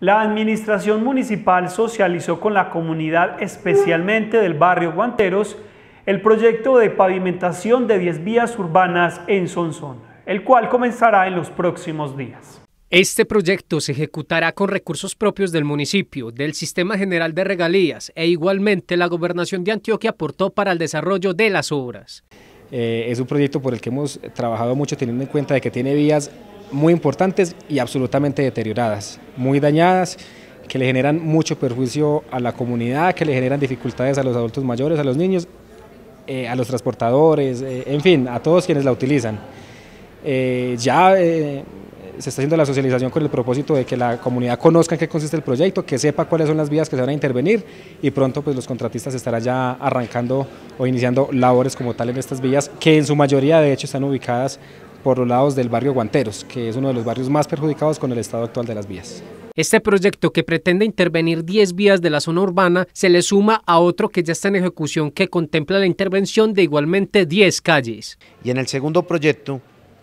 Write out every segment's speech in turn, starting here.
La administración municipal socializó con la comunidad, especialmente del barrio Guanteros, el proyecto de pavimentación de 10 vías urbanas en Sonsón, el cual comenzará en los próximos días. Este proyecto se ejecutará con recursos propios del municipio, del Sistema General de Regalías e igualmente la Gobernación de Antioquia aportó para el desarrollo de las obras. Eh, es un proyecto por el que hemos trabajado mucho teniendo en cuenta de que tiene vías muy importantes y absolutamente deterioradas, muy dañadas, que le generan mucho perjuicio a la comunidad, que le generan dificultades a los adultos mayores, a los niños, eh, a los transportadores, eh, en fin, a todos quienes la utilizan. Eh, ya se está haciendo la socialización con el propósito de que la comunidad conozca en qué consiste el proyecto, que sepa cuáles son las vías que se van a intervenir y pronto pues los contratistas estarán ya arrancando o iniciando labores como tal en estas vías que en su mayoría de hecho están ubicadas por los lados del barrio Guanteros, que es uno de los barrios más perjudicados con el estado actual de las vías. Este proyecto que pretende intervenir 10 vías de la zona urbana se le suma a otro que ya está en ejecución que contempla la intervención de igualmente 10 calles. Y en el segundo proyecto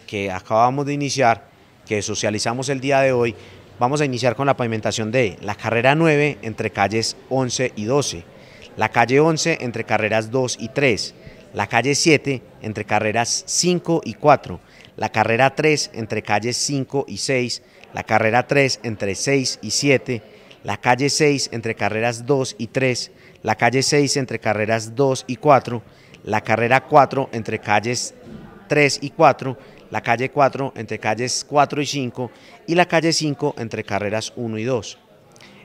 que acabamos de iniciar, que socializamos el día de hoy, vamos a iniciar con la pavimentación de la carrera 9 entre calles 11 y 12, la calle 11 entre carreras 2 y 3, la calle 7 entre carreras 5 y 4, la carrera 3 entre calles 5 y 6, la carrera 3 entre 6 y 7, la calle 6 entre carreras 2 y 3, la calle 6 entre carreras 2 y 4, la carrera 4 entre calles 3 y 4, la calle 4 entre calles 4 y 5 y la calle 5 entre carreras 1 y 2.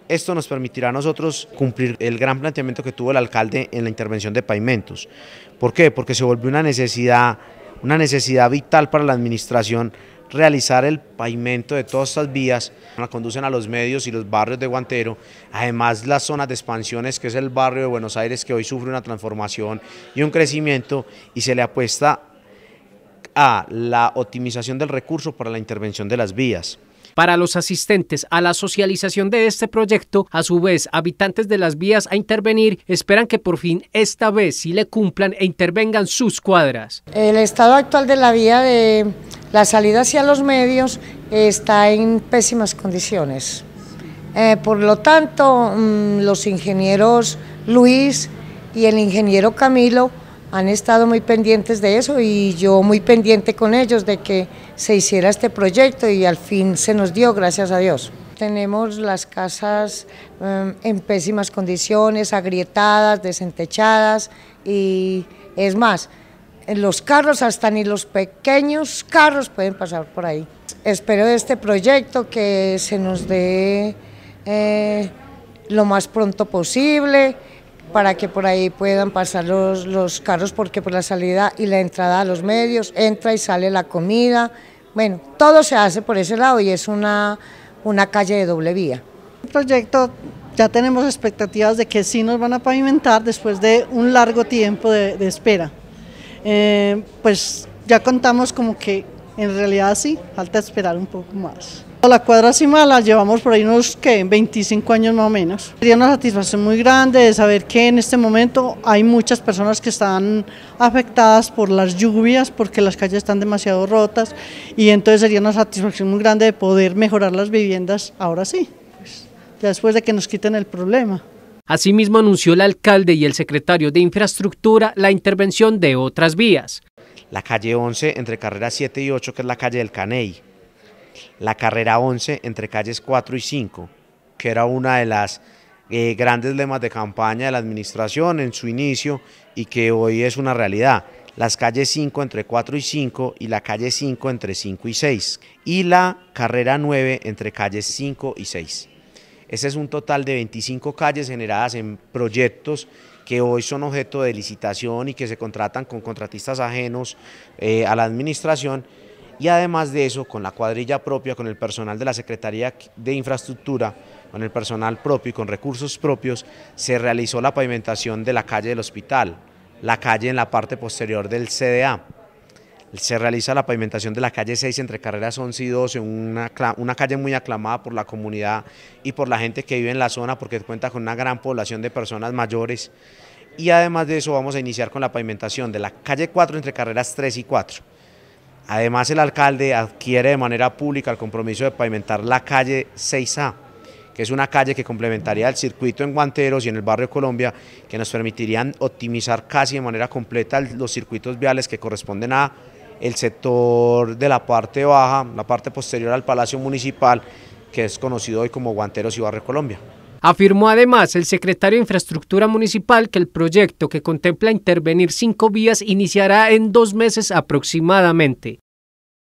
Esto nos permitirá a nosotros cumplir el gran planteamiento que tuvo el alcalde en la intervención de pavimentos. ¿Por qué? Porque se volvió una necesidad una necesidad vital para la administración realizar el pavimento de todas estas vías, que conducen a los medios y los barrios de Guantero, además las zonas de expansiones que es el barrio de Buenos Aires que hoy sufre una transformación y un crecimiento y se le apuesta a la optimización del recurso para la intervención de las vías. Para los asistentes a la socialización de este proyecto, a su vez, habitantes de las vías a intervenir esperan que por fin esta vez sí le cumplan e intervengan sus cuadras. El estado actual de la vía de la salida hacia los medios está en pésimas condiciones. Eh, por lo tanto, mm, los ingenieros Luis y el ingeniero Camilo han estado muy pendientes de eso y yo muy pendiente con ellos de que se hiciera este proyecto y al fin se nos dio, gracias a Dios. Tenemos las casas em, en pésimas condiciones, agrietadas, desentechadas y es más, los carros, hasta ni los pequeños carros pueden pasar por ahí. Espero de este proyecto que se nos dé eh, lo más pronto posible para que por ahí puedan pasar los, los carros, porque por la salida y la entrada a los medios entra y sale la comida. Bueno, todo se hace por ese lado y es una, una calle de doble vía. El proyecto ya tenemos expectativas de que sí nos van a pavimentar después de un largo tiempo de, espera. Eh, pues ya contamos como que en realidad sí, falta esperar un poco más. La cuadra cima la llevamos por ahí unos 25 años más o menos. Sería una satisfacción muy grande de saber que en este momento hay muchas personas que están afectadas por las lluvias porque las calles están demasiado rotas y entonces sería una satisfacción muy grande de poder mejorar las viviendas ahora sí, pues, ya después de que nos quiten el problema. Asimismo anunció el alcalde y el secretario de Infraestructura la intervención de otras vías. La calle 11 entre carreras 7 y 8 que es la calle del Caney la carrera 11 entre calles 4 y 5, que era una de las eh, grandes lemas de campaña de la administración en su inicio y que hoy es una realidad. Las calles 5 entre 4 y 5 y la calle 5 entre 5 y 6 y la carrera 9 entre calles 5 y 6. Ese es un total de 25 calles generadas en proyectos que hoy son objeto de licitación y que se contratan con contratistas ajenos eh, a la administración y además de eso, con la cuadrilla propia, con el personal de la Secretaría de Infraestructura, con el personal propio y con recursos propios, se realizó la pavimentación de la calle del hospital, la calle en la parte posterior del CDA. Se realiza la pavimentación de la calle 6 entre carreras 11 y 12, una, una calle muy aclamada por la comunidad y por la gente que vive en la zona porque cuenta con una gran población de personas mayores. Y además de eso vamos a iniciar con la pavimentación de la calle 4 entre carreras 3 y 4 Además, el alcalde adquiere de manera pública el compromiso de pavimentar la calle 6A, que es una calle que complementaría el circuito en Guanteros y en el barrio Colombia, que nos permitirían optimizar casi de manera completa los circuitos viales que corresponden a el sector de la parte baja, la parte posterior al Palacio Municipal, que es conocido hoy como Guanteros y Barrio Colombia. Afirmó además el secretario de Infraestructura Municipal que el proyecto que contempla intervenir cinco vías iniciará en dos meses aproximadamente.